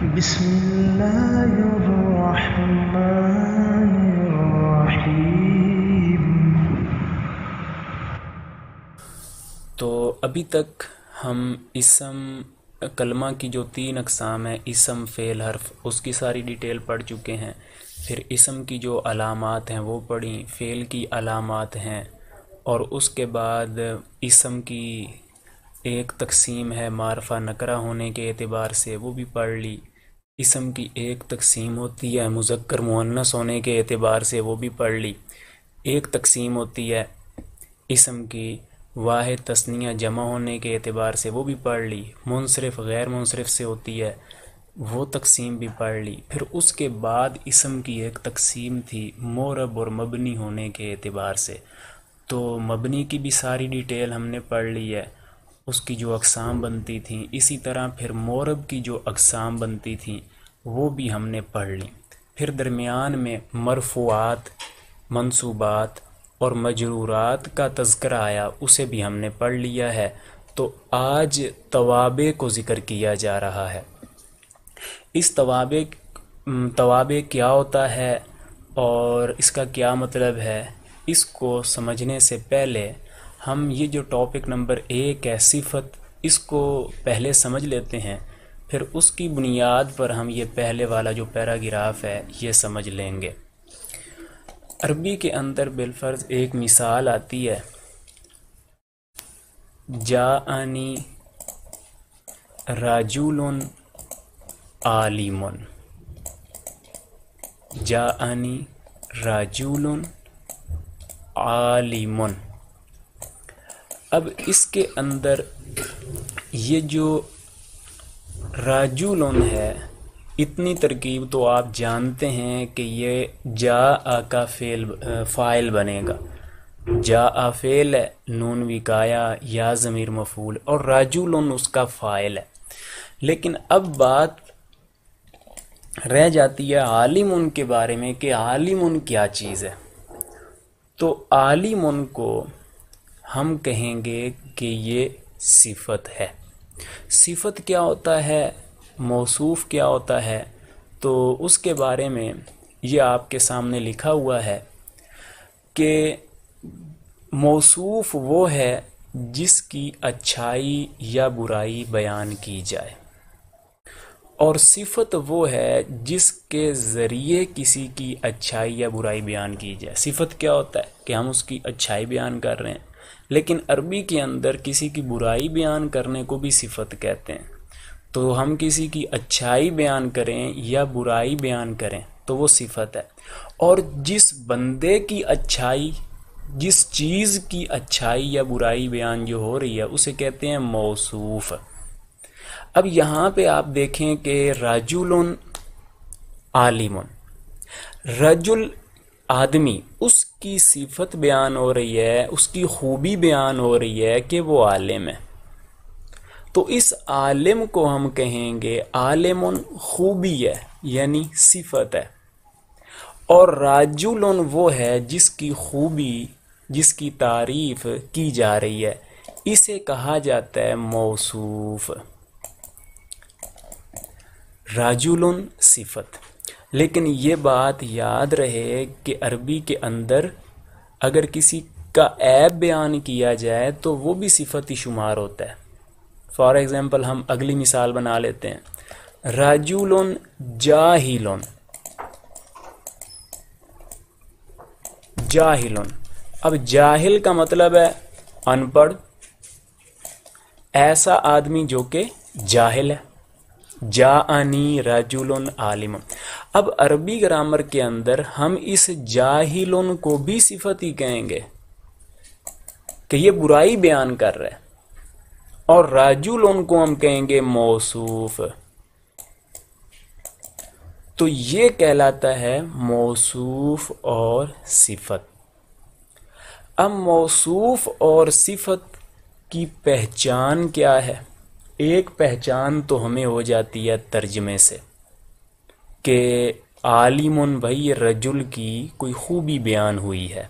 بسم الله الرحمن الرحيم तो अभी तक हम इसम कलमा की जो तीन अकसाम है इसम फ़ेल हर्फ उसकी सारी डिटेल पढ़ चुके हैं फिर इसम की जो अलामत हैं वो पढ़ी फ़ेल की अलामत हैं और उसके बाद इसम की एक तकसीम है मारफा नकरा होने के अतबार से वो भी पढ़ ली इसम की एक तकसीम होती है मुजक्र मुन्नस होने के अतबार से वो भी पढ़ ली एक तकसीम होती है इसम की वाह तस्निया जमा होने के अतबार से वो भी पढ़ ली मुनसरफ गैर मुनसरफ से होती है वो तकसीम भी पढ़ ली फिर उसके बाद इसम की एक तकसीम थी मोरब और मबनी होने के अतबार से तो मबनी की भी सारी डिटेल हमने पढ़ ली है उसकी जो अकसाम बनती थी इसी तरह फिर मोरब की जो अकसाम बनती थी वो भी हमने पढ़ ली फिर दरमियान में मरफूआत मनसूबात और मजरूरात का तस्करा आया उसे भी हमने पढ़ लिया है तो आज तवाबे को ज़िक्र किया जा रहा है इस तवाबे तवाबे क्या होता है और इसका क्या मतलब है इसको समझने से पहले हम ये जो टॉपिक नंबर एक है सिफत इसको पहले समझ लेते हैं फिर उसकी बुनियाद पर हम ये पहले वाला जो पैराग्राफ है ये समझ लेंगे अरबी के अंदर बिलफर्ज एक मिसाल आती है आनी राजुलन आलिमन आनी राजुलन आलिमन अब इसके अंदर ये जो राजू लोन है इतनी तरकीब तो आप जानते हैं कि ये जा आ का फेल फ़ाइल बनेगा जा आ फेल है नून विकाया या ज़मीर मफूल और राजू लोन उसका फ़ाइल है लेकिन अब बात रह जाती है आलिम उन के बारे में कि आलिम क्या चीज़ है तो आलिम को हम कहेंगे कि ये सिफत है सिफत क्या होता है मौसूफ क्या होता है तो उसके बारे में ये आपके सामने लिखा हुआ है कि मौसूफ वो है जिसकी अच्छाई या बुराई बयान की जाए और सिफत वो है जिसके ज़रिए किसी की अच्छाई या बुराई बयान की जाए सिफत क्या होता है कि हम उसकी अच्छाई बयान कर रहे हैं लेकिन अरबी के अंदर किसी की बुराई बयान करने को भी सिफत कहते हैं तो हम किसी की अच्छाई बयान करें या बुराई बयान करें तो वो सिफत है और जिस बंदे की अच्छाई जिस चीज़ की अच्छाई या बुराई बयान जो हो रही है उसे कहते हैं मौसूफ़ अब यहाँ पे आप देखें कि राजुल आलिम रजुल आदमी उसकी सिफत बयान हो रही है उसकी खूबी बयान हो रही है कि वो आलिम है तो इस आलिम को हम कहेंगे आलिम खूबी है यानी सिफत है और राजुल वो है जिसकी खूबी जिसकी तारीफ की जा रही है इसे कहा जाता है मौसूफ राजुल सिफत लेकिन ये बात याद रहे कि अरबी के अंदर अगर किसी का ऐब बयान किया जाए तो वो भी सिफत ही शुमार होता है फॉर एग्ज़ाम्पल हम अगली मिसाल बना लेते हैं राजुलन जाहिलोन जाहिलोन अब जाहिल का मतलब है अनपढ़ ऐसा आदमी जो कि जाहिल है जा अनी राजुलन आलिम अब अरबी ग्रामर के अंदर हम इस जाहिलोन को भी सिफत ही कहेंगे कि ये बुराई बयान कर रहा है और लोन को हम कहेंगे मौसूफ तो ये कहलाता है मौसूफ और सिफत अब मौसूफ और सिफत की पहचान क्या है एक पहचान तो हमें हो जाती है तर्जमे से कि आलिम भई रजुल की कोई खूबी बयान हुई है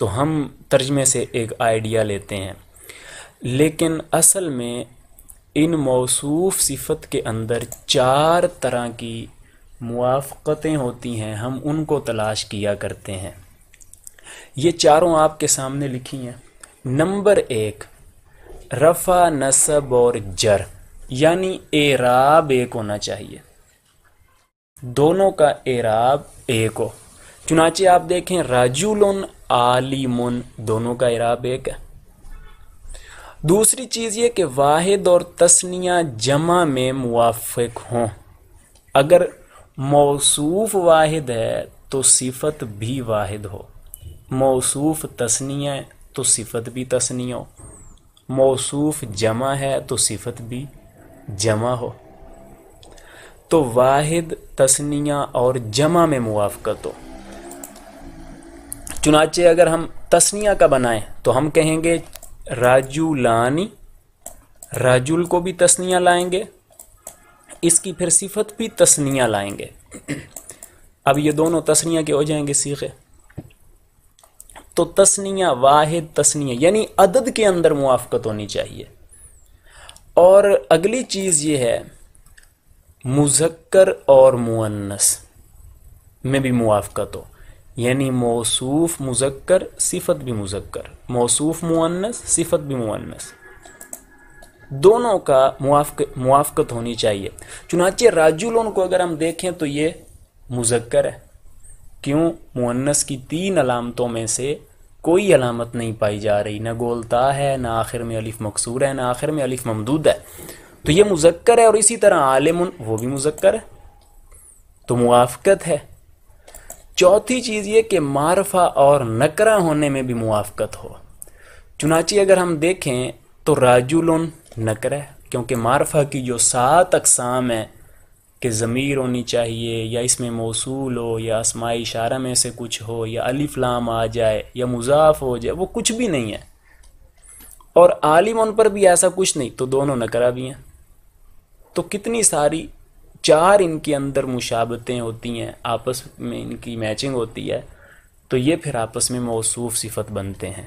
तो हम तर्जमे से एक आइडिया लेते हैं लेकिन असल में इन मौसूफ सिफत के अंदर चार तरह की मुआफ़तें होती हैं हम उनको तलाश किया करते हैं ये चारों आपके सामने लिखी हैं नंबर एक रफ़ा नसब और जर यानी एराब एक होना चाहिए दोनों का एराब एक हो चुनाचे आप देखें राजुलन आलिमुन दोनों का इराब एक है दूसरी चीज़ ये कि वाहिद और तस्निया जमा में मुआफिक हों अगर मौसूफ वाहिद है तो सिफत भी वाहिद हो मौसूफ तस्निया है तो सिफत भी तस्निया हो मौसूफ जमा है तो सिफत भी जमा हो तो वाहिद तस्निया और जमा में मुआफ़त हो चुनाचे अगर हम तस्निया का बनाएं तो हम कहेंगे लानी राजुल को भी तस्निया लाएंगे इसकी फिर सिफत भी तस्निया लाएंगे अब ये दोनों तस्निया के हो जाएंगे सीखे तो तस्निया वाहिद तस्निया यानी अदद के अंदर मुआफ़त होनी चाहिए और अगली चीज़ ये है मुजक्कर और मुअन्नस में भी मुआफ़त हो यानी मौसूफ मुजक्कर सिफत भी मुजक्कर मौसूफ मुअन्नस सिफत भी मुअन्नस दोनों का मुआफ़त होनी चाहिए चुनाचे राजुलोन को अगर हम देखें तो ये मुजक्कर है क्यों मुअन्नस की तीन अलामतों में से कोई अलामत नहीं पाई जा रही ना गोलता है ना आखिर में अलिफ मकसूर है ना आखिर में अलिफ ममदूद है तो ये मुजक्कर है और इसी तरह आलिम वो भी मुजक्कर है तो मुआफ़त है चौथी चीज़ ये कि मारफा और नकरा होने में भी मुआफ़त हो चुनाची अगर हम देखें तो राजुल नकर है क्योंकि मारफा की जो सात अकसाम है कि ज़मीर होनी चाहिए या इसमें मौसूल हो या आसमाई इशारा में से कुछ हो या अलीफ्लाम आ जाए या मुजाफ हो जाए वो कुछ भी नहीं है और आलिम उन पर भी ऐसा कुछ नहीं तो दोनों नकरा भी हैं तो कितनी सारी चार इनके अंदर मुशाबतें होती हैं आपस में इनकी मैचिंग होती है तो ये फिर आपस में मौसूफ सिफत बनते हैं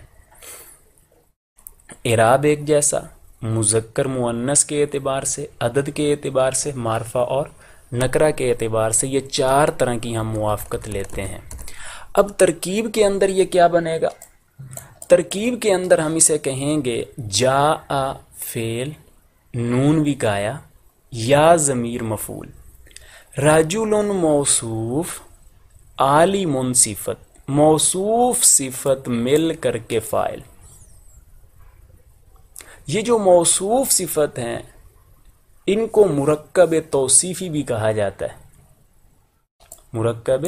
इराब एक जैसा मुजक्कर मुअन्नस के अतबार से अदद के अतबार से मारफा और नकरा के एतबार से ये चार तरह की हम मुआफ़त लेते हैं अब तरकीब के अंदर ये क्या बनेगा तरकीब के अंदर हम इसे कहेंगे जा आ फेल नून विकाया या ज़मीर मफूल राजुल मौसूफ आलिम सिफत मौसूफ सिफत मिल करके फ़ाइल ये जो मौसूफ सिफत हैं इनको मुरकब तोसीफ़ी भी कहा जाता है मुरकब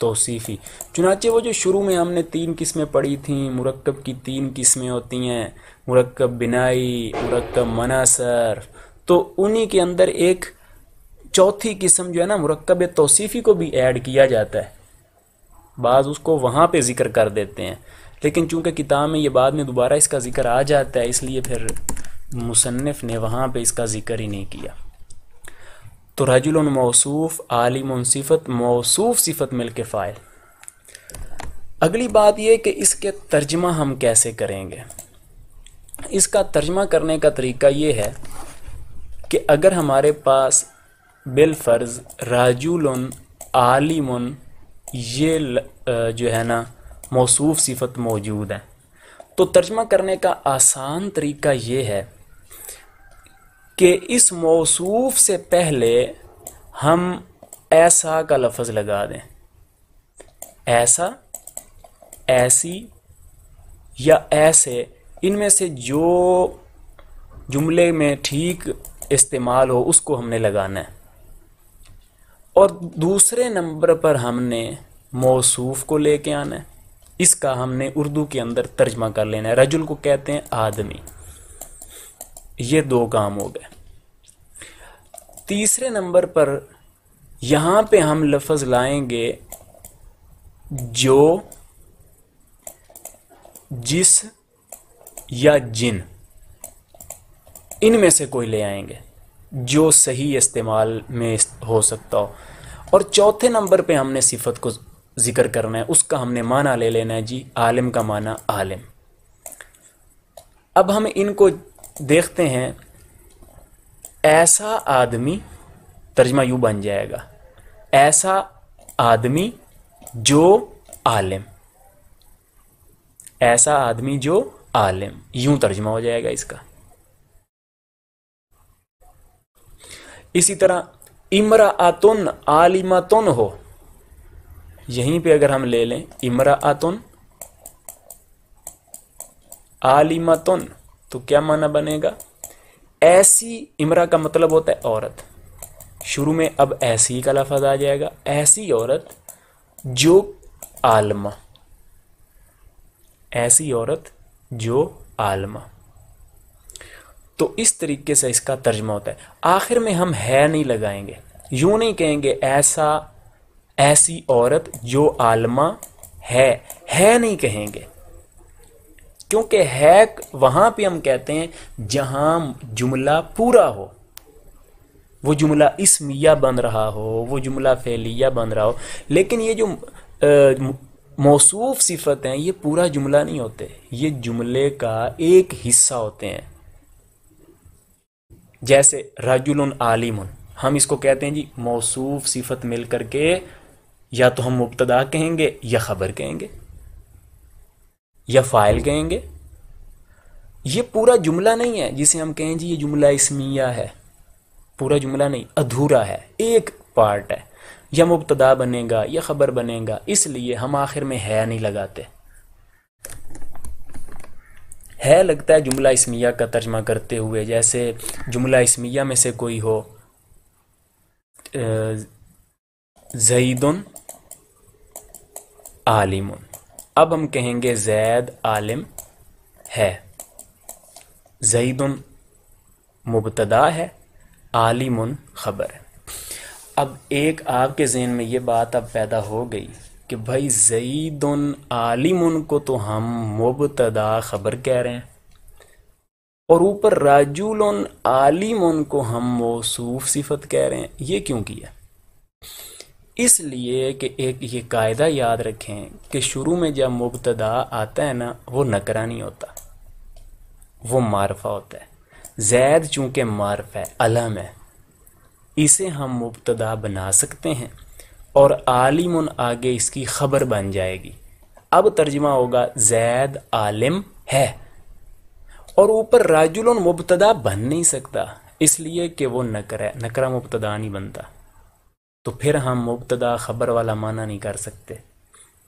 तोसीफ़ी चुनाचे वो जो शुरू में हमने तीन किस्में पढ़ी थी मुरकब की तीन किस्में होती हैं मुरकब बिनाई मुरकब मनासर तो उन्हीं के अंदर एक चौथी किस्म जो है ना मरकब तोसीफ़ी को भी ऐड किया जाता है बाद उसको वहाँ पे ज़िक्र कर देते हैं लेकिन चूंकि किताब में ये बाद में दोबारा इसका ज़िक्र आ जाता है इसलिए फिर मुसनफ़ ने वहाँ पे इसका ज़िक्र ही नहीं किया तो रजुल मौसूफ़ सिफत मौसूफ़ सिफत मिल के फ़ायल अगली बात यह कि इसके तर्जमा हम कैसे करेंगे इसका तर्जमा करने का तरीका ये है कि अगर हमारे पास बिलफ़र्ज़ राजुल आलिम ये जो है ना मौसू सिफत मौजूद है तो तर्जमा करने का आसान तरीका ये है कि इस मौसूफ से पहले हम ऐसा का लफज़ लगा दें ऐसा ऐसी या ऐसे इनमें से जो जुमले में ठीक इस्तेमाल हो उसको हमने लगाना है और दूसरे नंबर पर हमने मौसूफ को लेके आना है इसका हमने उर्दू के अंदर तर्जमा कर लेना है रजुल को कहते हैं आदमी ये दो काम हो गए तीसरे नंबर पर यहाँ पे हम लफज लाएंगे जो जिस या जिन इनमें से कोई ले आएंगे जो सही इस्तेमाल में हो सकता हो और चौथे नंबर पे हमने सिफत को ज़िक्र करना है उसका हमने माना ले लेना है जी आलम का माना आलम अब हम इनको देखते हैं ऐसा आदमी तर्जमा यूँ बन जाएगा ऐसा आदमी जो आलम ऐसा आदमी जो आलम यूं तर्जमा हो जाएगा इसका इसी तरह इमरा आतुन तुन हो यहीं पे अगर हम ले लें इमरा आतुन तुन तो क्या माना बनेगा ऐसी इमरा का मतलब होता है औरत शुरू में अब ऐसी का लफज आ जाएगा ऐसी औरत जो आलमा ऐसी औरत जो आलमा तो इस तरीके से इसका तर्जमा होता है आखिर में हम है नहीं लगाएंगे यूं नहीं कहेंगे ऐसा ऐसी औरत जो आलमा है है नहीं कहेंगे क्योंकि है वहां पे हम कहते हैं जहां जुमला पूरा हो वो जुमला इसमिया बन रहा हो वो जुमला फैलिया बन रहा हो लेकिन ये जो मौसूफ सिफत हैं ये पूरा जुमला नहीं होते ये जुमले का एक हिस्सा होते हैं जैसे रजुल आलिम हम इसको कहते हैं जी मौसूफ सिफत मिल करके या तो हम मुबतदा कहेंगे या ख़बर कहेंगे या फ़ाइल कहेंगे ये पूरा जुमला नहीं है जिसे हम कहें जी ये जुमला इसमिया है पूरा जुमला नहीं अधूरा है एक पार्ट है या मुबतदा बनेगा या ख़बर बनेगा इसलिए हम आखिर में है नहीं लगाते है लगता है जुमला इसमिया का तर्जमा करते हुए जैसे जुमला इसमिया में से कोई हो जईदन आलिम अब हम कहेंगे जैद आलिम है जईदन मुबतदा है आलिम खबर अब एक आपके जहन में ये बात अब पैदा हो गई कि भाई जईद उन आलिम को तो हम मुबतदा खबर कह रहे हैं और ऊपर उन आलिम को हम मौसूफ सिफत कह रहे हैं ये क्यों किया इसलिए कि एक ये कायदा याद रखें कि शुरू में जब मुबतदा आता है ना वो नकरा नहीं होता वो मारफा होता है जैद चूंकि मारफा है अलम है इसे हम मुबतदा बना सकते हैं और आलिम आगे इसकी खबर बन जाएगी अब तर्जमा होगा जैद आलिम है और ऊपर राजुल मुबतदा बन नहीं सकता इसलिए कि वो नकर है नकरा मुबतदा नहीं बनता तो फिर हम मुबतदा खबर वाला माना नहीं कर सकते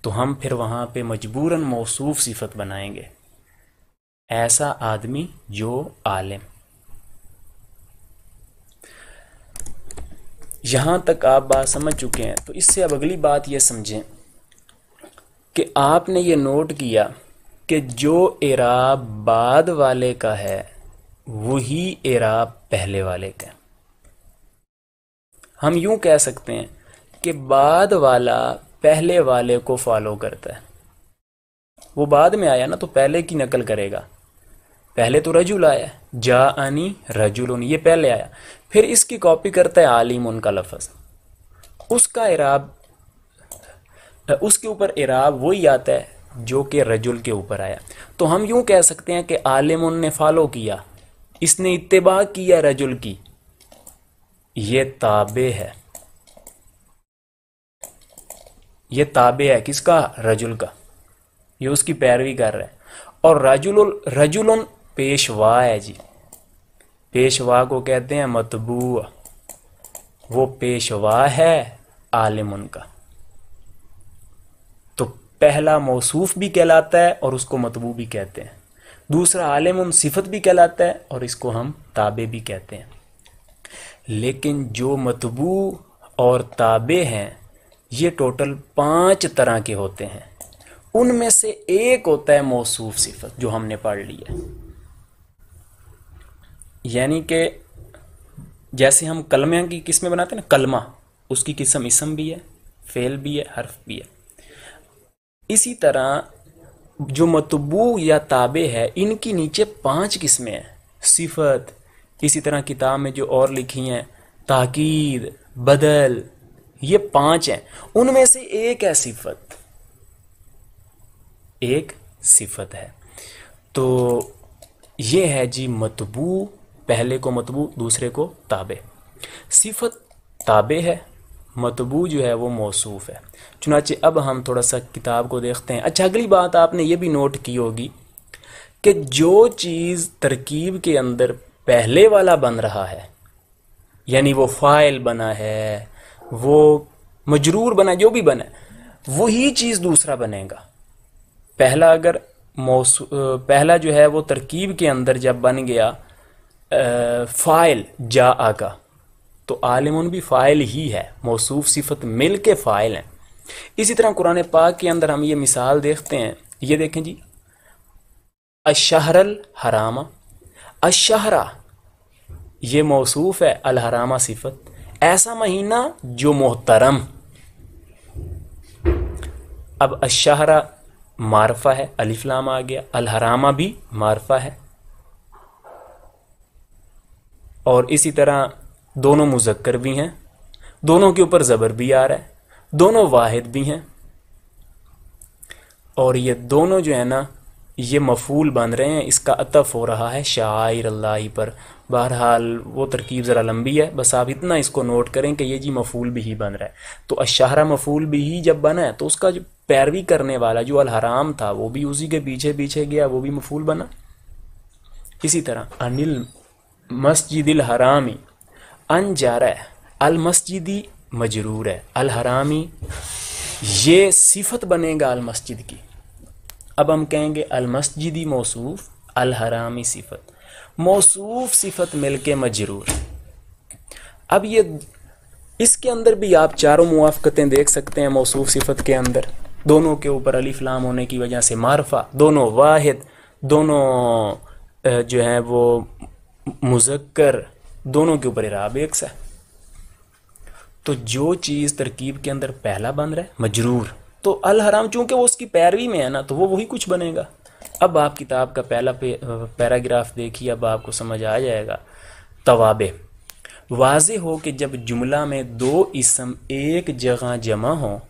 तो हम फिर वहां पे मजबूरन मौसू सिफत बनाएंगे ऐसा आदमी जो आलिम यहाँ तक आप बात समझ चुके हैं तो इससे अब अगली बात यह समझें कि आपने ये नोट किया कि जो एरा बाद वाले का है वही एरा पहले वाले का हम यूं कह सकते हैं कि बाद वाला पहले वाले को फॉलो करता है वो बाद में आया ना तो पहले की नकल करेगा पहले तो रजुल आया जा आनी रजुल ये पहले आया फिर इसकी कॉपी करता है आलिम उनका लफज उसका इराब उसके ऊपर इराब वही आता है जो कि रजुल के ऊपर आया तो हम यूं कह सकते हैं कि आलिम ने फॉलो किया इसने इतबा किया रजुल की ये ताबे है ये ताबे है किसका रजुल का ये उसकी पैरवी कर रहा है और रजुल रजुल पेशवा है जी पेशवा को कहते हैं मतबू वो पेशवा है आलिम उनका तो पहला मौसूफ भी कहलाता है और उसको मतबू भी कहते हैं दूसरा आलिम उन सिफत भी कहलाता है और इसको हम ताबे भी कहते हैं लेकिन जो मतबू और ताबे हैं ये टोटल पांच तरह के होते हैं उनमें से एक होता है मौसूफ सिफत जो हमने पढ़ लिया यानी कि जैसे हम कलम की किस्म बनाते हैं ना कलमा उसकी किस्म इसम भी है फेल भी है हर्फ भी है इसी तरह जो मतबू या ताबे है इनकी नीचे पांच किस्में हैं सिफत इसी तरह किताब में जो और लिखी हैं ताकीद बदल ये पांच हैं उनमें से एक है सिफत एक सिफत है तो ये है जी मतबू पहले को मतबू दूसरे को ताबे सिफत ताबे है मतबू जो है वो मौसूफ है चुनाचे अब हम थोड़ा सा किताब को देखते हैं अच्छा अगली बात आपने ये भी नोट की होगी कि जो चीज़ तरकीब के अंदर पहले वाला बन रहा है यानी वो फाइल बना है वो मजरूर बना जो भी बना वही चीज़ दूसरा बनेगा पहला अगर मौसू पहला जो है वो तरकीब के अंदर जब बन गया फ़ाइल जा आका तो आलिम भी फ़ाइल ही है मौसू सिफत मिल के फ़ाइल हैं इसी तरह कुरान पाक के अंदर हम ये मिसाल देखते हैं ये देखें जी अशहरल हरामा अशहरा ये मौसूफ है अलहरामा सिफत ऐसा महीना जो मोहतरम अब अशहरा मारफा है अलिफ्लाम आ गया अलहरामा भी मारफा है और इसी तरह दोनों मुजक्कर भी हैं दोनों के ऊपर ज़बर भी आ रहा है दोनों वाहिद भी हैं और ये दोनों जो है ना ये मफूल बन रहे हैं इसका अतफ़ हो रहा है शायर अल्लाह पर बहरहाल वो तरकीब ज़रा लंबी है बस आप इतना इसको नोट करें कि ये जी मफूल भी ही बन रहा है तो अशाहरा मफूल भी ही जब बना है तो उसका जो पैरवी करने वाला जो अलहराम था वो भी उसी के पीछे पीछे गया वो भी मफूल बना इसी तरह अनिल मस्जिद हरामी अन जा रहा है अल मस्जिदी मजरूर है अल हरामी ये सिफत बनेगा अल मस्जिद की अब हम कहेंगे अल मस्जिदी मौसूफ़ अल हरामी सिफत मौसूफ़ सिफत मिल के मजरूर अब ये इसके अंदर भी आप चारों मुआफ़तें देख सकते हैं मौसूफ़ सिफत के अंदर दोनों के ऊपर अलीफ़लाम होने की वजह से मारफा दोनों वाहिद दोनों जो है वो मुजक्कर दोनों के ऊपर इराब एक है तो जो चीज़ तरकीब के अंदर पहला बन रहा है मजरूर तो अल हराम चूंकि वो उसकी पैरवी में है ना तो वो वही कुछ बनेगा अब आप किताब का पहला पैराग्राफ देखिए अब आपको समझ आ जाएगा तवाबे वाज हो कि जब जुमला में दो इसम एक जगह जमा हो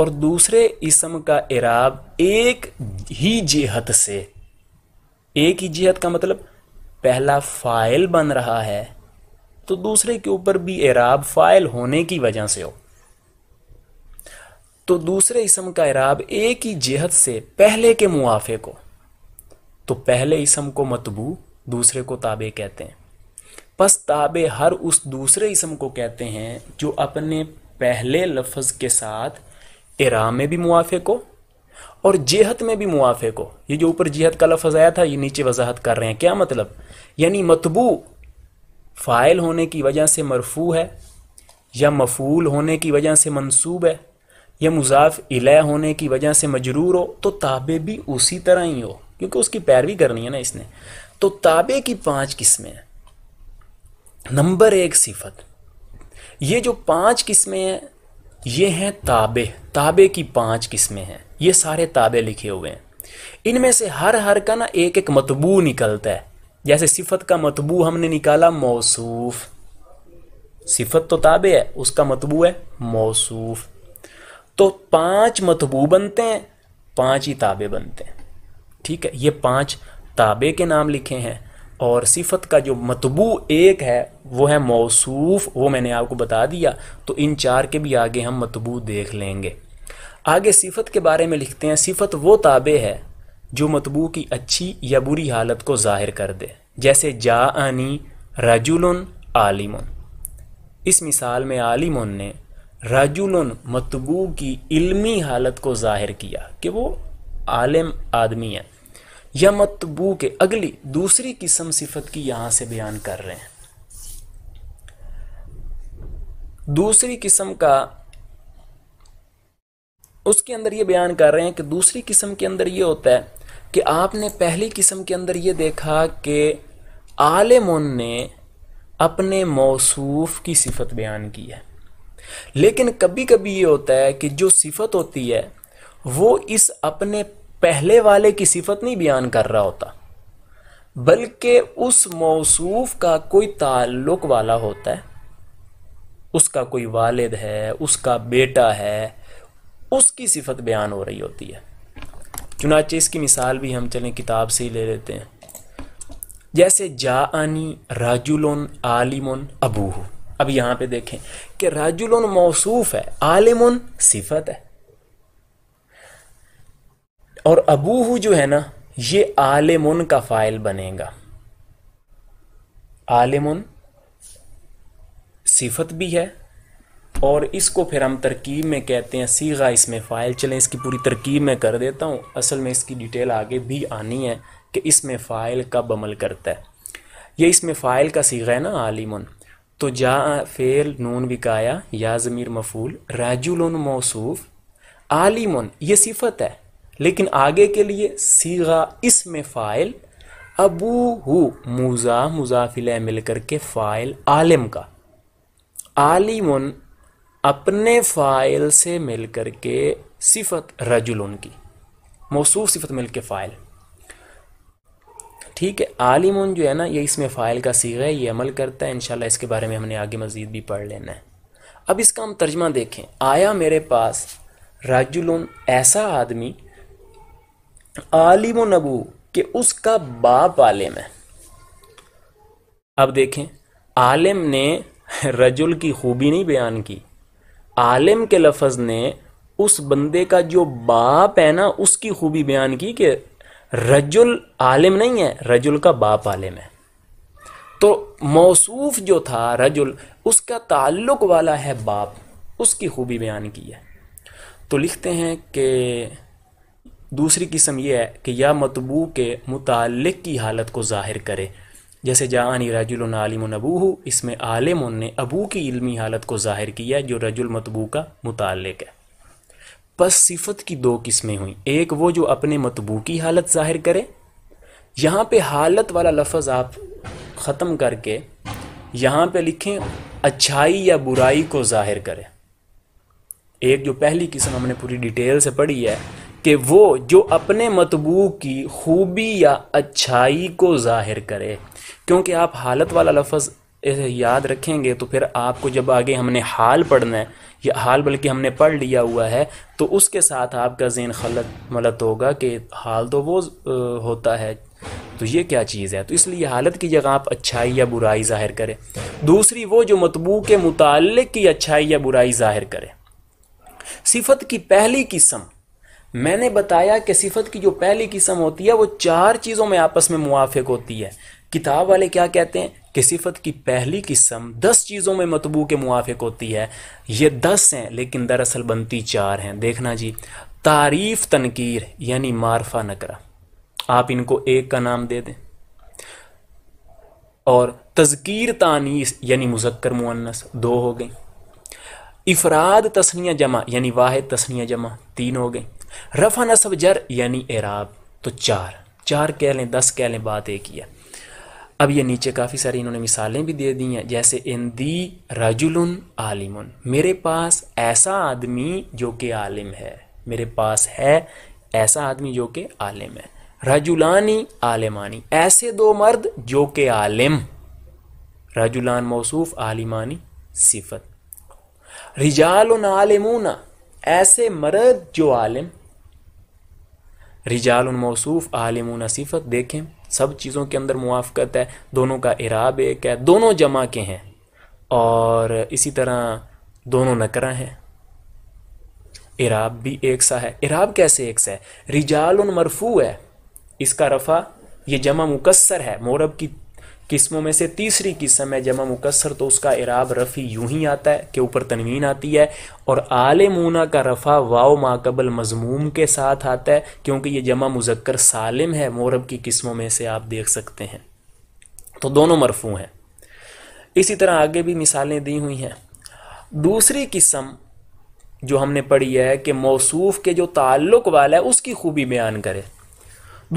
और दूसरे इसम का इराब एक ही जेहत से एक ही जेहत का मतलब पहला फ़ाइल बन रहा है तो दूसरे के ऊपर भी एराब फ़ाइल होने की वजह से हो तो दूसरे इसम का इराब एक ही जेहत से पहले के मुआफ़े को तो पहले इसम को मतबू दूसरे को ताबे कहते हैं बस ताबे हर उस दूसरे इसम को कहते हैं जो अपने पहले लफ्ज़ के साथ इरा में भी मुआफ़े को और जेहत में भी मुआफ़े को ये जो ऊपर जेहत का लफज आया था ये नीचे वजाहत कर रहे हैं क्या मतलब यानी मतबू फ़ाइल होने की वजह से मरफू है या मफूल होने की वजह से मनसूब है या मुजाफ इला होने की वजह से मजरूर हो तो ताबे भी उसी तरह ही हो क्योंकि उसकी पैरवी करनी है ना इसने तो ताबे की पांच किस्में नंबर एक सिफत ये जो पांच किस्में हैं ये हैं ताबे ताबे की पांच किस्में हैं ये सारे ताबे लिखे हुए हैं इनमें से हर हर का ना एक एक मतबू निकलता है जैसे सिफत का मतबू हमने निकाला मौसूफ सिफत तो ताबे है उसका मतबू है मौसूफ तो पांच मतबू बनते हैं पांच ही ताबे बनते हैं ठीक है ये पांच ताबे के नाम लिखे हैं और सिफत का जो मतबू एक है वो है मौसूफ वो मैंने आपको बता दिया तो इन चार के भी आगे हम मतबू देख लेंगे आगे सिफत के बारे में लिखते हैं सिफत वो ताबे है जो मतबू की अच्छी या बुरी हालत को ज़ाहिर कर दे जैसे जा आनी रजुल आलिम इस मिसाल में आलिम ने रजुल मतबू की इल्मी हालत को ज़ाहिर किया कि वो आलिम आदमी है या मतबू के अगली दूसरी किस्म सिफत की यहाँ से बयान कर रहे हैं दूसरी किस्म का उसके अंदर ये बयान कर रहे हैं कि दूसरी किस्म के अंदर ये होता है कि आपने पहली किस्म के अंदर ये देखा कि आलमुन ने अपने मौसूफ की सिफत बयान की है लेकिन कभी कभी ये होता है कि जो सिफत होती है वो इस अपने पहले वाले की सिफत नहीं बयान कर रहा होता बल्कि उस मौसूफ का कोई ताल्लुक वाला होता है उसका कोई वालिद है उसका बेटा है उसकी सिफत बयान हो रही होती है चुनाचे इसकी मिसाल भी हम चलें किताब से ही ले लेते हैं जैसे जा आनी राजुलन आलिमन अबूह अब यहाँ पे देखें कि राजुलन मौसूफ है आलिमन सिफत है और अबूह जो है ना ये आलिमन का फाइल बनेगा आलिमन सिफत भी है और इसको फिर हम तरकीब में कहते हैं सीगा इसमें फ़ाइल चलें इसकी पूरी तरकीब में कर देता हूँ असल में इसकी डिटेल आगे भी आनी है कि इसमें फ़ाइल कब अमल करता है ये इसमें फ़ाइल का सीगा है ना आलिमन तो जा फेल नून विकाया या ज़मीर मफूल राजुल मौसूफ़ आलिमन ये सिफत है लेकिन आगे के लिए सीगा इसमें फ़ाइल अबू हु मुज़ा मुजाफिल मिलकर के फ़ाइल आलिम का आलिमन अपने फ़ाइल से मिलकर के सिफत रजुल उनकी मौसू सिफत मिल के फ़ाइल ठीक है आलिम जो है ना ये इसमें फ़ाइल का सीगा है ये अमल करता है इन इसके बारे में हमने आगे मज़ीद भी पढ़ लेना है अब इसका हम तर्जमा देखें आया मेरे पास रजुल ऐसा आदमी आलिम नबू के उसका बाप आलिम है अब देखें आलिम ने रजुल की खूबी नहीं बयान की आलिम के लफज ने उस बंदे का जो बाप है ना उसकी खूबी बयान की कि रजुल आलिम नहीं है रजुल का बाप आलिम है तो मौसूफ जो था रजुल उसका ताल्लुक वाला है बाप उसकी खूबी बयान की है तो लिखते हैं कि दूसरी किस्म यह है कि या मतबू के मुतल की हालत को ज़ाहिर करे जैसे जानी रजुल आलिम नबूह इसमें आलिम ने अबू की इल्मी हालत को ज़ाहिर किया जो रजुल मतबू का मुतलक है बस सिफत की दो किस्में हुई एक वो जो अपने मतबू की हालत ज़ाहिर करे यहाँ पे हालत वाला लफज आप ख़त्म करके यहाँ पे लिखें अच्छाई या बुराई को ज़ाहिर करें एक जो पहली किस्म हमने पूरी डिटेल से पढ़ी है कि वो जो अपने मतबू की खूबी या अच्छाई को ज़ाहिर करे क्योंकि आप हालत वाला लफज याद रखेंगे तो फिर आपको जब आगे हमने हाल पढ़ना है या हाल बल्कि हमने पढ़ लिया हुआ है तो उसके साथ आपका जेन खलत मलत होगा कि हाल तो वो होता है तो ये क्या चीज़ है तो इसलिए हालत की जगह आप अच्छाई या बुराई ज़ाहिर करें दूसरी वो जो मतबू के मुतल की अच्छाई या बुराई ज़ाहिर करें सिफत की पहली किस्म मैंने बताया कि सिफत की जो पहली किस्म होती है वो चार चीज़ों में आपस में मुआफ़िक होती है किताब वाले क्या कहते हैं कि सिफत की पहली किस्म दस चीज़ों में मतबू के मुआफ़ होती है ये दस हैं लेकिन दरअसल बनती चार हैं देखना जी तारीफ़ तनकीर यानी मारफा नकरा आप इनको एक का नाम दे दें और तजकीर तानीस यानी मुजक्कर मुन्नस दो हो गई इफराद तस्निया जमा यानी वाहिद तस्निया जमा तीन हो गई रफा नसब जर यानी एराब तो चार चार कह लें दस कह लें बात एक ही है अब ये नीचे काफ़ी सारी इन्होंने मिसालें भी दे दी हैं जैसे इन दी रजुलन आलिमन मेरे पास ऐसा आदमी जो कि आलिम है मेरे पास है ऐसा आदमी जो कि आलिम है रजुलानी आलिमानी ऐसे दो मर्द जो कि आलिम रजुलान मौसूफ आलिमानी सिफत रिजाल आलिमूना ऐसे मर्द जो आलिम रिजाल मौसूफ आलिम सिफत देखें सब चीज़ों के अंदर मुआफ़त है दोनों का इराब एक है दोनों जमा के हैं और इसी तरह दोनों नकरा हैं इराब भी एक सा है इराब कैसे एक सा है रिजाल मरफू है इसका रफ़ा ये जमा मुकसर है मोरब की किस्मों में से तीसरी किस्म है जमा मुकसर तो उसका इराब रफ़ी यूं ही आता है के ऊपर तनवीन आती है और आल मूना का रफ़ा वाओ माकबल मजमूम के साथ आता है क्योंकि ये जमा मुजक्कर सालिम है मोरब की किस्मों में से आप देख सकते हैं तो दोनों मरफू हैं इसी तरह आगे भी मिसालें दी हुई हैं दूसरी किस्म जो हमने पढ़ी है कि मौसूफ के जो ताल्लुक वाला है उसकी खूबी बयान करे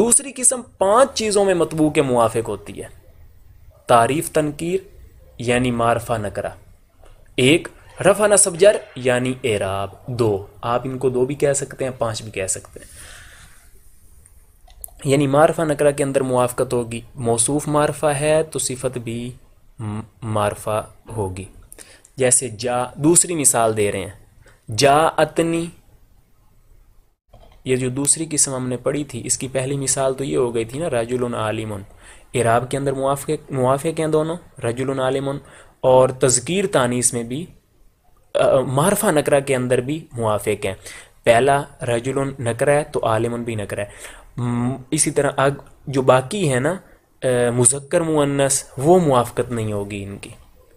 दूसरी किस्म पांच चीज़ों में मतबू के मुआफ़ होती है तारीफ़ तनकीर यानी मारफा नकरा एक रफा नसबजर जर यानी एराब दो आप इनको दो भी कह सकते हैं पांच भी कह सकते हैं यानी मारफा नकरा के अंदर मुआफ़त होगी मौसूफ मारफा है तो सिफत भी मारफा होगी जैसे जा दूसरी मिसाल दे रहे हैं जा अतनी ये जो दूसरी किस्म हमने पढ़ी थी इसकी पहली मिसाल तो ये हो गई थी ना रजुल आलिमन इराब के अंदर मुआफ़े मुआफ़े हैं दोनों रजुल आलिमन और तज़कीर तानीस में भी मारफा नकरा के अंदर भी मुआफ़े हैं पहला रजुल नकरा है तो आलिमन भी नकरा है इसी तरह अग जो बाकी है ना मुजक्कर मुन्नस वो मुआफ़त नहीं होगी इनकी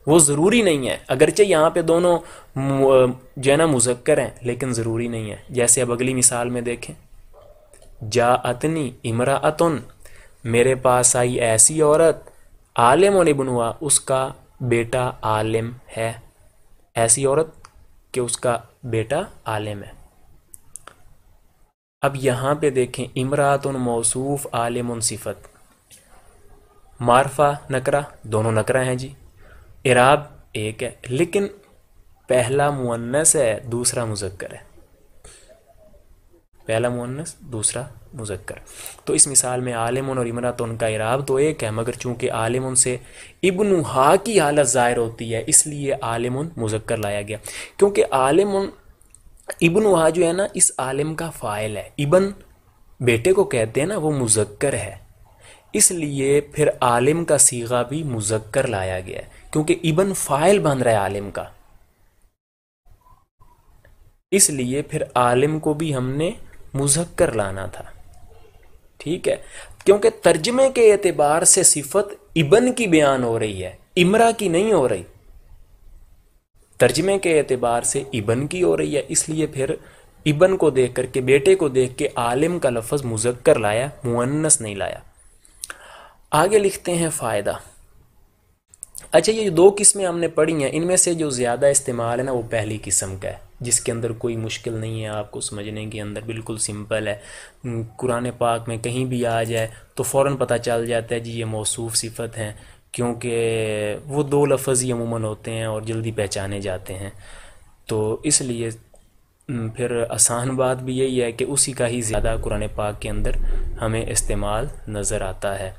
वो ज़रूरी नहीं है अगरचे यहाँ पे दोनों जो है ना मुजक्कर हैं लेकिन ज़रूरी नहीं है जैसे अब अगली मिसाल में देखें जा अतनी इमरा अतन मेरे पास आई ऐसी औरत आलिम इबन हुआ उसका बेटा आलिम है ऐसी औरत कि उसका बेटा आलिम है अब यहाँ पे देखें इमरातन मौसूफ़ आलिम सिफत मारफा नकरा दोनों नकरा हैं जी इराब एक है लेकिन पहला मुन्नस है दूसरा मुजक्कर है पहला मुन्नस दूसरा मुजक्कर तो इस मिसाल में आलिमन और इमरा तो उनका इराब तो एक है मगर चूंकि आलिमन से इबन हा की हालत ज़ाहिर होती है इसलिए आलिमन मुजक्कर लाया गया क्योंकि आलिमन इबन हा जो है ना इस आलिम का फ़ाइल है इबन बेटे को कहते हैं ना वो मुजक्कर है इसलिए फिर आलिम का सीगा भी मुजक्कर लाया गया है क्योंकि इबन फाइल बन रहा है आलिम का इसलिए फिर आलिम को भी हमने मुजक्कर लाना था ठीक है क्योंकि तर्जमे के एतबार से सिफत इबन की बयान हो रही है इमरा की नहीं हो रही तर्जमे के एतबार से इबन की हो रही है इसलिए फिर इबन को देख करके बेटे को देख के आलिम का लफज मुजक्कर लाया मुअन्नस नहीं लाया आगे लिखते हैं फ़ायदा अच्छा ये जो दो किस्में हमने पढ़ी हैं इनमें से जो ज़्यादा इस्तेमाल है ना वो पहली किस्म का है जिसके अंदर कोई मुश्किल नहीं है आपको समझने के अंदर बिल्कुल सिंपल है कुरान पाक में कहीं भी आ जाए तो फ़ौर पता चल जाता है जी ये मौसू सिफत हैं क्योंकि वो दो लफज ही अमूमन होते हैं और जल्दी पहचाने जाते हैं तो इसलिए फिर आसान बात भी यही है कि उसी का ही ज़्यादा कुरान पाक के अंदर हमें इस्तेमाल नज़र आता है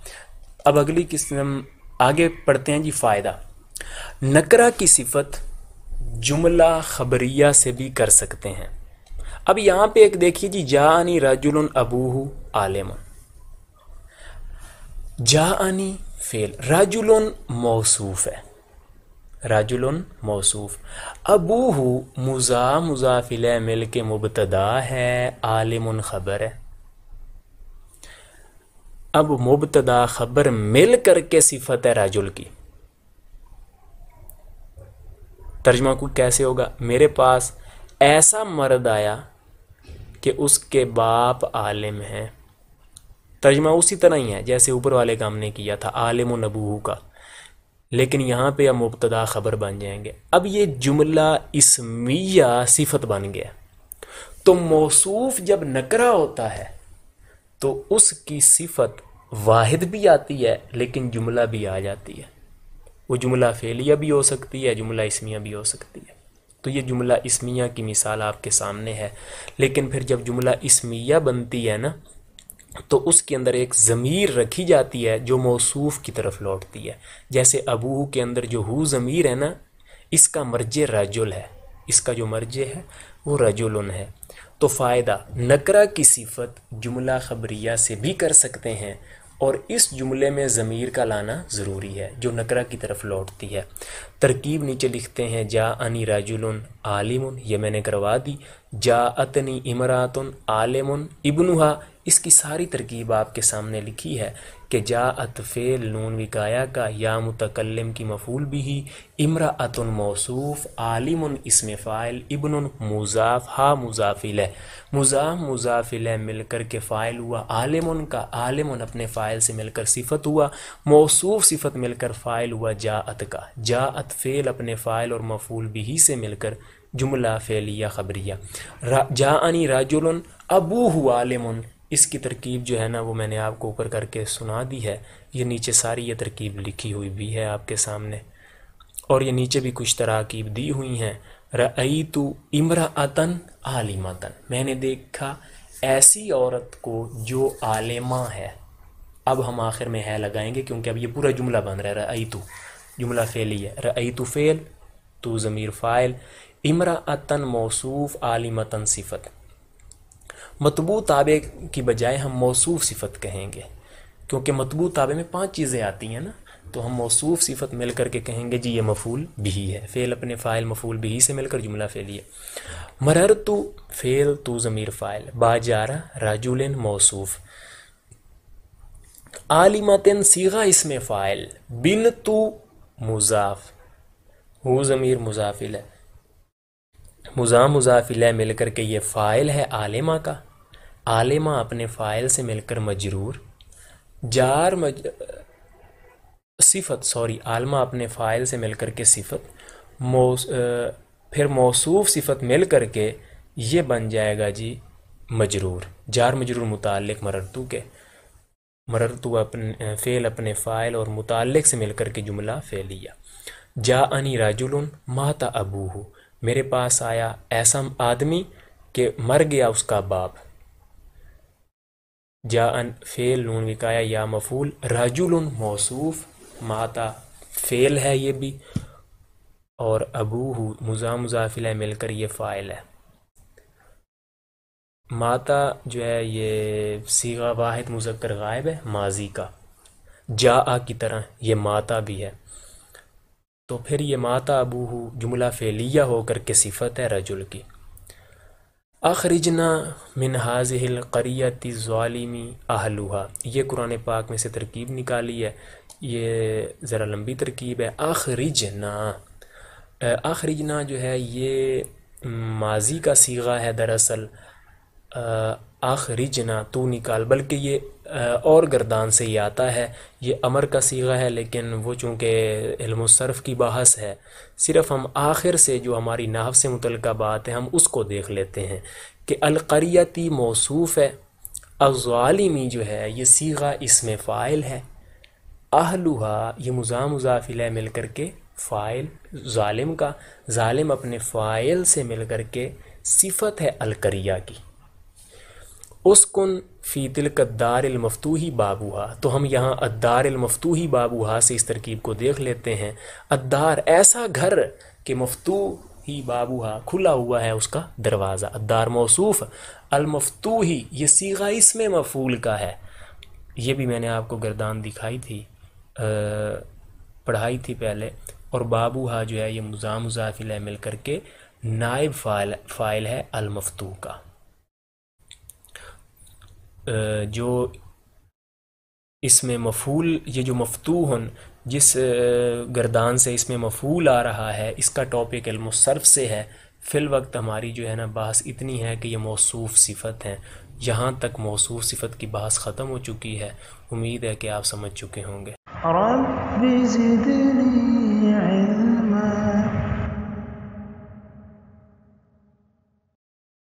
अब अगली किस्म आगे पढ़ते हैं जी फ़ायदा नकरा की सिफत जुमला खबरिया से भी कर सकते हैं अब यहाँ पे एक देखिए जी जानी रजुल अबूहू आलम आनी फेल राजुल मौसूफ है राजुल मौसूफ अबूहू मुजा मुजाफिल मिल के मुबतदा है आलम ख़बर है अब मुबतदा खबर मिल करके सिफत है राजुल की तर्जमा को कैसे होगा मेरे पास ऐसा मर्द आया कि उसके बाप आलिम हैं तर्जमा उसी तरह ही है जैसे ऊपर वाले काम ने किया था आलिम नबू का लेकिन यहाँ पे अब मुबतदा ख़बर बन जाएंगे अब ये जुमला इसमिया सिफत बन गया तो मौसूफ जब नकरा होता है तो उसकी सिफत वाहिद भी आती है लेकिन जुमला भी आ जाती है वो जुमला फेलिया भी हो सकती है जुमला इसमिया भी हो सकती है तो ये जुमला इसमिया की मिसाल आपके सामने है लेकिन फिर जब जुमला इसमिया बनती है ना तो उसके अंदर एक ज़मीर रखी जाती है जो मौसूफ़ की तरफ लौटती है जैसे अबू के अंदर जो हु ज़मीर है ना इसका मर्ज रजुल है इसका जो मर्ज है वो रजुलन है तो फ़ायदा नकरा की सिफत जुमला खबरिया से भी कर सकते हैं और इस जुमले में ज़मीर का लाना ज़रूरी है जो नकरा की तरफ लौटती है तरकीब नीचे लिखते हैं जा अनी राजुल आलिम ये मैंने करवा दी जा अतनी इमरातन आलिम इबनुहा इसकी सारी तरकीब आपके सामने लिखी है कि जा अतफ़ेल नून विकाया का या मुतकलम की मफूल भी ही अतुन मौसूफ़ आलिम इसम फ़ाइल इबन मुजाफ हा मुजाफिल मुजाफ मुजाफिल मिलकर के फ़ाइल हुआ आलिम का आलिम अपने फ़ाइल से मिलकर सिफत हुआ मौसूफ़ सिफत मिलकर फ़ाइल हुआ जात का अत फ़ेल अपने फ़ाइल और मफूल भी से मिलकर जुमला फ़ेलिया ख़बरिया रा अनी राजुल अबू हुआ आलिम इसकी तरकीब जो है ना वो मैंने आपको ऊपर करके सुना दी है ये नीचे सारी ये तरकीब लिखी हुई भी है आपके सामने और ये नीचे भी कुछ तरकीब दी हुई हैं रई तो इमरा अतन आलिमतन मैंने देखा ऐसी औरत को जो आलिमा है अब हम आखिर में है लगाएंगे क्योंकि अब ये पूरा जुमला बन रहा है रई तो जुमला फेल ही है रई तो फेल तो ज़मीर फ़ाइल इमरा अतन मौसूफ़ आलिमतन सिफत मतबू ताबे की बजाय हम मौसूफ सिफत कहेंगे क्योंकि मतबू ताबे में पांच चीज़ें आती हैं ना तो हम मौसूफ सिफत मिल करके कहेंगे जी ये मफूल भी है फ़ेल अपने फ़ाइल मफूल भी से मिलकर जुमला फ़ेलिए मरर तो फ़ेल तो ज़मीर फ़ाइल बाजारा राजुलिन मौसूफ़ आलिमतन सीगा इसमें फ़ाइल बिन तो मुजाफ हु ज़मीर मुजाफिल है मुज़ा मुजाफिल मिल करके ये फ़ाइल है आलिमा का आलिमा अपने फ़ाइल से मिलकर मजरूर जार मज सिफत सॉरी आलमा अपने फ़ाइल से मिलकर के सिफत मौस फिर मौसूफ सिफत मिल कर के ये बन जाएगा जी मजरूर जार मजरूर मुतक मररतू के मररतू अपने फ़ेल अपने फ़ाइल और मुतक से मिलकर के जुमला लिया जा अनी राजुल माता अबू मेरे पास आया ऐसा आदमी कि मर गया उसका बाप जाअन फ़ेल नून विकाया या मफूल रजुल मौसूफ़ माता फ़ेल है ये भी और अबू मुज़ा मुजाफिल है मिलकर ये फ़ाइल है माता जो है ये सीगा वाहिद मुजक्कर गायब है माजी का जा आ की तरह ये माता भी है तो फिर ये माता अबू जुमला फ़ेलिया होकर के सिफत है रजुल की अखरजना मिन हिल करियाती जालिमी आहलूहा ये कुरान पाक में से तरकीब निकाली है ये ज़रा लंबी तरकीब है आखरिजना आखरिजना जो है ये माजी का सीगा है दरअसल आखरिजना तो निकाल बल्कि ये और गर्दान से ही आता है ये अमर का सीगा है लेकिन वो चूँकि इल्मरफ़ की बहस है सिर्फ़ हम आखिर से जो हमारी नाव से मुतलक बात है हम उसको देख लेते हैं कि अलकरियती मौसूफ़ है अज़ालिमी जो है ये सीगा इसमें फ़ाइल है आहलुहा ये मुजाम मुजाफिल है मिल कर के फ़ाइल ालिम का ालिम अपने फ़ाइल से मिल कर के सिफत है अलकरिया की उसकुन फ़ी ही बाबू बाबूहा तो हम यहाँ बाबू बाबूहा से इस तरकीब को देख लेते हैं अद्दार ऐसा घर कि मफतू ही बाबूहा खुला हुआ है उसका दरवाज़ा अद्दार मौसूफ़ ही ये सीगा इसमें मफूल का है ये भी मैंने आपको गर्दान दिखाई थी आ, पढ़ाई थी पहले और बाबूहा जो है ये मुजाम मुजाफिल मिल करके नायब फ़ाइल फ़ाइल है अलमफतू का जो इसमें मफूल ये जो मफतूहन जिस गर्दान से इसमें मफूल आ रहा है इसका टॉपिक अलमसरफ़ से है फ़िल वक्त हमारी जो है ना बहस इतनी है कि ये मौसूफ़ सिफत हैं यहाँ तक मौसूफ़ सिफत की बहस ख़त्म हो चुकी है उम्मीद है कि आप समझ चुके होंगे